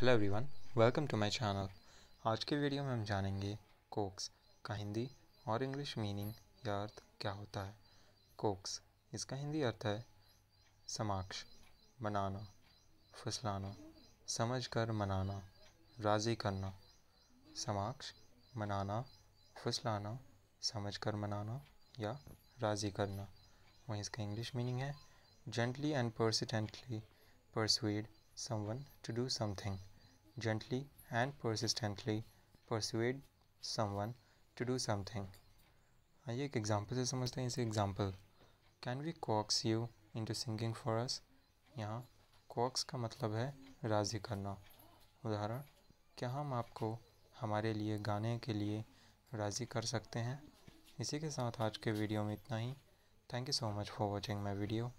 Hello everyone welcome to my channel आज के video में हम जानेंगे कोक्स का हिंदी और इंग्लिश मीनिंग या अर्थ क्या होता है कोक्स इसका हिंदी अर्थ है समाक्ष बनाना फुसलाना समझ कर मनाना राज़ी करना समाक्ष मनाना फुसलाना समझ कर मनाना या राज़ी करना वहीं इसका इंग्लिश मीनिंग है gently and persistently persuade someone to do something. Gently and persistently persuade someone to do something. आइए एक एग्जाम्पल से समझते हैं इसे example can we coax you into singing for us यहाँ कॉक्स का मतलब है राज़ी करना उदाहरण क्या हम आपको हमारे लिए गाने के लिए राज़ी कर सकते हैं इसी के साथ आज के वीडियो में इतना ही thank you so much for watching my video